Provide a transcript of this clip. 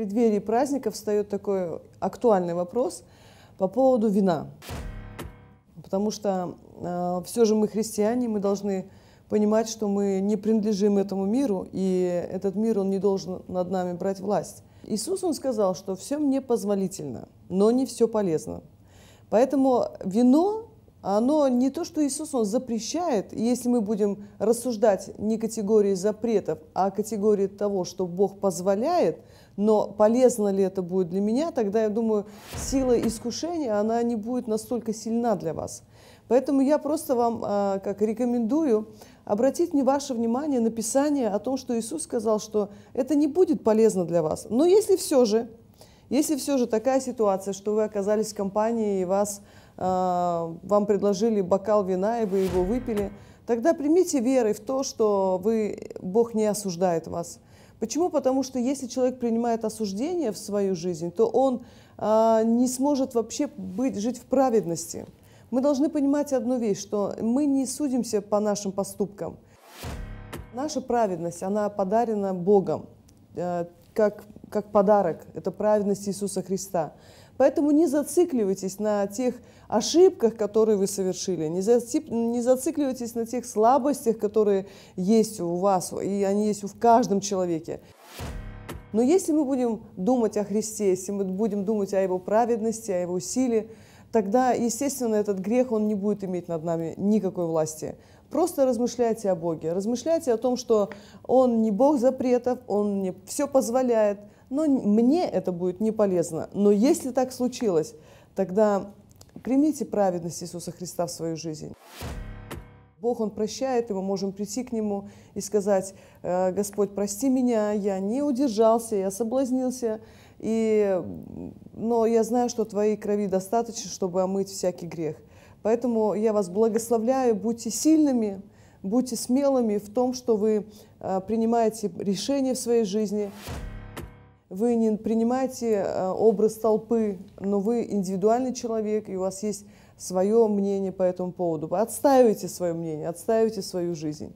преддверии праздника встает такой актуальный вопрос по поводу вина. Потому что э, все же мы христиане, мы должны понимать, что мы не принадлежим этому миру, и этот мир, он не должен над нами брать власть. Иисус, он сказал, что все мне позволительно, но не все полезно. Поэтому вино оно а, не то, что Иисус, Он запрещает, если мы будем рассуждать не категории запретов, а категории того, что Бог позволяет, но полезно ли это будет для меня, тогда, я думаю, сила искушения, она не будет настолько сильна для вас. Поэтому я просто вам а, как рекомендую обратить мне ваше внимание на Писание о том, что Иисус сказал, что это не будет полезно для вас. Но если все же если все же такая ситуация, что вы оказались в компании и вас, э, вам предложили бокал вина, и вы его выпили, тогда примите верой в то, что вы, Бог не осуждает вас. Почему? Потому что если человек принимает осуждение в свою жизнь, то он э, не сможет вообще быть, жить в праведности. Мы должны понимать одну вещь, что мы не судимся по нашим поступкам. Наша праведность, она подарена Богом. Э, как как подарок. Это праведность Иисуса Христа. Поэтому не зацикливайтесь на тех ошибках, которые вы совершили, не, зацик, не зацикливайтесь на тех слабостях, которые есть у вас, и они есть в каждом человеке. Но если мы будем думать о Христе, если мы будем думать о Его праведности, о Его силе, тогда, естественно, этот грех, он не будет иметь над нами никакой власти. Просто размышляйте о Боге, размышляйте о том, что Он не Бог запретов, Он не все позволяет, но ну, мне это будет не полезно. Но если так случилось, тогда примите праведность Иисуса Христа в свою жизнь. Бог, Он прощает, и мы можем прийти к Нему и сказать, «Э, «Господь, прости меня, я не удержался, я соблазнился, и... но я знаю, что Твоей крови достаточно, чтобы омыть всякий грех. Поэтому я вас благословляю, будьте сильными, будьте смелыми в том, что вы э, принимаете решения в своей жизни» вы не принимаете э, образ толпы, но вы индивидуальный человек, и у вас есть свое мнение по этому поводу. Отстаивайте свое мнение, отстаивайте свою жизнь.